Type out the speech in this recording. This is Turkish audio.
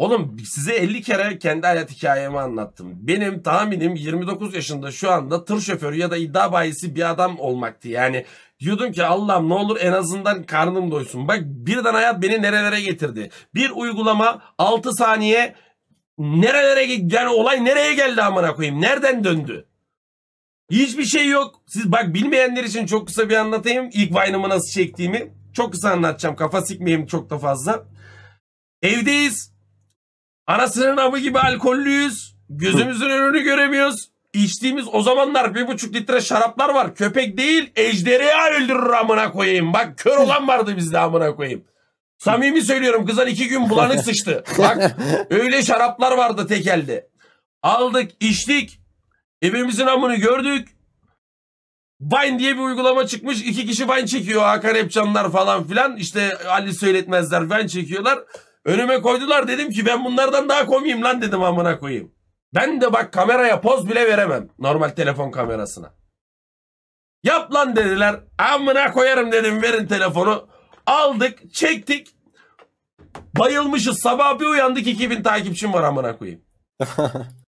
Oğlum size 50 kere kendi hayat hikayemi anlattım. Benim tahminim 29 yaşında şu anda tır şoförü ya da iddia bayisi bir adam olmaktı. Yani diyordum ki Allah'ım ne olur en azından karnım doysun. Bak birden hayat beni nerelere getirdi. Bir uygulama 6 saniye nerelere yani olay nereye geldi amına koyayım? Nereden döndü? Hiçbir şey yok. Siz bak bilmeyenler için çok kısa bir anlatayım. İlk Vine'ımı nasıl çektiğimi. Çok kısa anlatacağım. Kafa sikmeyeyim çok da fazla. Evdeyiz. Anasının avı gibi alkollüyüz. Gözümüzün önünü göremiyoruz. İçtiğimiz o zamanlar bir buçuk litre şaraplar var. Köpek değil ejderha öldürür amına koyayım. Bak kör olan vardı bizde amına koyayım. Samimi söylüyorum kızan iki gün bulanık sıçtı. Bak öyle şaraplar vardı tekelde. Aldık içtik. Evimizin amını gördük. Vine diye bir uygulama çıkmış. iki kişi Vine çekiyor. Hakan Epcanlar falan filan. İşte Ali Söyletmezler Vine çekiyorlar. Önüme koydular dedim ki ben bunlardan daha komiyim lan dedim amına koyayım. Ben de bak kameraya poz bile veremem. Normal telefon kamerasına. Yap lan dediler. Amına koyarım dedim verin telefonu. Aldık çektik. Bayılmışız sabah bir uyandık 2000 takipçim var amına koyayım.